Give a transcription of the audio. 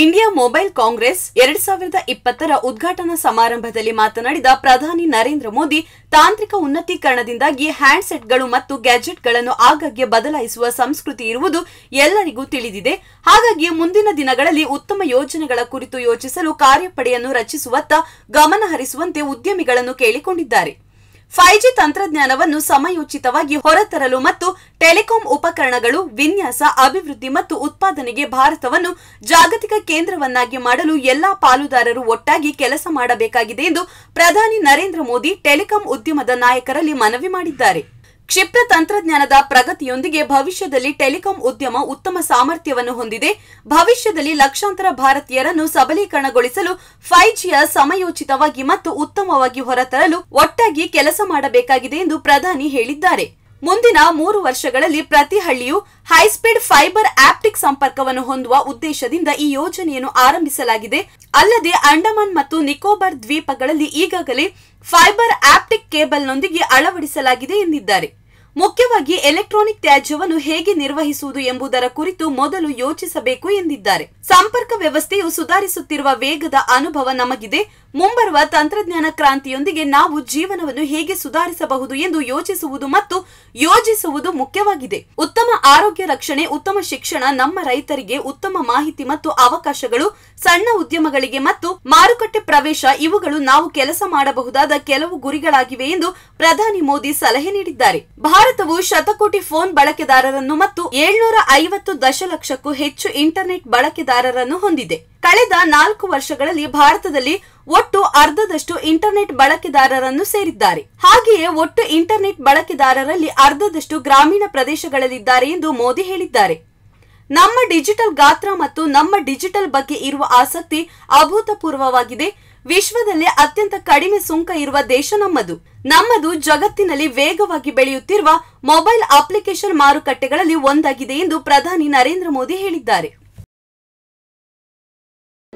India mobile Congress ಎರಡ್ ಸಾವಿರದ ಇಪ್ಪತ್ತರ ಉದ್ಘಾಟನಾ ಸಮಾರಂಭದಲ್ಲಿ ಮಾತನಾಡಿದ ಪ್ರಧಾನಿ ನರೇಂದ್ರ ಮೋದಿ ತಾಂತ್ರಿಕ ಉನ್ನತೀಕರಣದಿಂದಾಗಿ ಹ್ಯಾಂಡ್ಸೆಟ್ಗಳು ಮತ್ತು ಗ್ಯಾಜೆಟ್ಗಳನ್ನು ಆಗಾಗ್ಗೆ ಬದಲಾಯಿಸುವ ಸಂಸ್ಕೃತಿ ಇರುವುದು ಎಲ್ಲರಿಗೂ ತಿಳಿದಿದೆ ಹಾಗಾಗಿ ಮುಂದಿನ ದಿನಗಳಲ್ಲಿ ಉತ್ತಮ ಯೋಜನೆಗಳ ಕುರಿತು ಯೋಚಿಸಲು ಕಾರ್ಯಪಡೆಯನ್ನು ರಚಿಸುವತ್ತ ಗಮನ ಹರಿಸುವಂತೆ ಉದ್ಯಮಿಗಳನ್ನು ಕೇಳಿಕೊಂಡಿದ್ದಾರೆ ಫೈವ್ ಜಿ ತಂತ್ರಜ್ಞಾನವನ್ನು ಸಮಯೋಚಿತವಾಗಿ ಹೊರತರಲು ಮತ್ತು ಟೆಲಿಕಾಂ ಉಪಕರಣಗಳು ವಿನ್ಯಾಸ ಅಭಿವೃದ್ಧಿ ಮತ್ತು ಉತ್ಪಾದನೆಗೆ ಭಾರತವನ್ನು ಜಾಗತಿಕ ಕೇಂದ್ರವನ್ನಾಗಿ ಮಾಡಲು ಎಲ್ಲಾ ಪಾಲುದಾರರು ಒಟ್ಟಾಗಿ ಕೆಲಸ ಮಾಡಬೇಕಾಗಿದೆ ಎಂದು ಪ್ರಧಾನಿ ನರೇಂದ್ರ ಮೋದಿ ಟೆಲಿಕಾಂ ಉದ್ಯಮದ ನಾಯಕರಲ್ಲಿ ಮನವಿ ಮಾಡಿದ್ದಾರೆ ಕ್ಷಿಪ್ರ ತಂತ್ರಜ್ಞಾನದ ಪ್ರಗತಿಯೊಂದಿಗೆ ಭವಿಷ್ಯದಲ್ಲಿ ಟೆಲಿಕಾಂ ಉದ್ಯಮ ಉತ್ತಮ ಸಾಮರ್ಥ್ಯವನ್ನು ಹೊಂದಿದೆ ಭವಿಷ್ಯದಲ್ಲಿ ಲಕ್ಷಾಂತರ ಭಾರತೀಯರನ್ನು ಸಬಲೀಕರಣಗೊಳಿಸಲು ಫೈವ್ ಜಿಯ ಸಮಯೋಚಿತವಾಗಿ ಮತ್ತು ಉತ್ತಮವಾಗಿ ಹೊರತರಲು ಒಟ್ಟಾಗಿ ಕೆಲಸ ಮಾಡಬೇಕಾಗಿದೆ ಎಂದು ಪ್ರಧಾನಿ ಹೇಳಿದ್ದಾರೆ ಮುಂದಿನ ಮೂರು ವರ್ಷಗಳಲ್ಲಿ ಪ್ರತಿ ಹಳ್ಳಿಯು ಹೈಸ್ಪೀಡ್ ಫೈಬರ್ ಆಪ್ಟಿಕ್ ಸಂಪರ್ಕವನ್ನು ಹೊಂದುವ ಉದ್ದೇಶದಿಂದ ಈ ಯೋಜನೆಯನ್ನು ಆರಂಭಿಸಲಾಗಿದೆ ಅಲ್ಲದೆ ಅಂಡಮಾನ್ ಮತ್ತು ನಿಕೋಬಾರ್ ದ್ವೀಪಗಳಲ್ಲಿ ಈಗಾಗಲೇ ಫೈಬರ್ ಆಪ್ಟಿಕ್ ಕೇಬಲ್ನೊಂದಿಗೆ ಅಳವಡಿಸಲಾಗಿದೆ ಎಂದಿದ್ದಾರೆ ಮುಖ್ಯವಾಗಿ ಎಲೆಕ್ಟ್ರಾನಿಕ್ ತ್ಯಾಜ್ಯವನ್ನು ಹೇಗೆ ನಿರ್ವಹಿಸುವುದು ಎಂಬುದರ ಕುರಿತು ಮೊದಲು ಯೋಚಿಸಬೇಕು ಎಂದಿದ್ದಾರೆ ಸಂಪರ್ಕ ವ್ಯವಸ್ಥೆಯು ಸುಧಾರಿಸುತ್ತಿರುವ ವೇಗದ ಅನುಭವ ನಮಗಿದೆ ಮುಂಬರುವ ತಂತ್ರಜ್ಞಾನ ಕ್ರಾಂತಿಯೊಂದಿಗೆ ನಾವು ಜೀವನವನ್ನು ಹೇಗೆ ಸುಧಾರಿಸಬಹುದು ಎಂದು ಯೋಚಿಸುವುದು ಮತ್ತು ಯೋಜಿಸುವುದು ಮುಖ್ಯವಾಗಿದೆ ಉತ್ತಮ ಆರೋಗ್ಯ ರಕ್ಷಣೆ ಉತ್ತಮ ಶಿಕ್ಷಣ ನಮ್ಮ ರೈತರಿಗೆ ಉತ್ತಮ ಮಾಹಿತಿ ಮತ್ತು ಅವಕಾಶಗಳು ಸಣ್ಣ ಉದ್ಯಮಗಳಿಗೆ ಮತ್ತು ಮಾರುಕಟ್ಟೆ ಪ್ರವೇಶ ಇವುಗಳು ನಾವು ಕೆಲಸ ಮಾಡಬಹುದಾದ ಕೆಲವು ಗುರಿಗಳಾಗಿವೆ ಎಂದು ಪ್ರಧಾನಿ ಮೋದಿ ಸಲಹೆ ನೀಡಿದ್ದಾರೆ ಭಾರತವು ಶತಕೋಟಿ ಫೋನ್ ಬಳಕೆದಾರರನ್ನು ಮತ್ತು ಏಳ್ನೂರ ಐವತ್ತು ದಶಲಕ್ಷಕ್ಕೂ ಹೆಚ್ಚು ಇಂಟರ್ನೆಟ್ ಬಳಕೆದಾರರನ್ನು ಹೊಂದಿದೆ ಕಳೆದ ನಾಲ್ಕು ವರ್ಷಗಳಲ್ಲಿ ಭಾರತದಲ್ಲಿ ಒಟ್ಟು ಅರ್ಧದಷ್ಟು ಇಂಟರ್ನೆಟ್ ಬಳಕೆದಾರರನ್ನು ಸೇರಿದ್ದಾರೆ ಹಾಗೆಯೇ ಒಟ್ಟು ಇಂಟರ್ನೆಟ್ ಬಳಕೆದಾರರಲ್ಲಿ ಅರ್ಧದಷ್ಟು ಗ್ರಾಮೀಣ ಪ್ರದೇಶಗಳಲ್ಲಿದ್ದಾರೆ ಎಂದು ಮೋದಿ ಹೇಳಿದ್ದಾರೆ ನಮ್ಮ ಡಿಜಿಟಲ್ ಗಾತ್ರ ಮತ್ತು ನಮ್ಮ ಡಿಜಿಟಲ್ ಬಗ್ಗೆ ಇರುವ ಆಸಕ್ತಿ ಅಭೂತಪೂರ್ವವಾಗಿದೆ ವಿಶ್ವದಲ್ಲೇ ಅತ್ಯಂತ ಕಡಿಮೆ ಸುಂಕ ಇರುವ ದೇಶ ನಮ್ಮದು ನಮ್ಮದು ಜಗತ್ತಿನಲ್ಲಿ ವೇಗವಾಗಿ ಬೆಳೆಯುತ್ತಿರುವ ಮೊಬೈಲ್ ಅಪ್ಲಿಕೇಶನ್ ಮಾರುಕಟ್ಟೆಗಳಲ್ಲಿ ಒಂದಾಗಿದೆ ಎಂದು ಪ್ರಧಾನಿ ನರೇಂದ್ರ ಮೋದಿ ಹೇಳಿದ್ದಾರೆ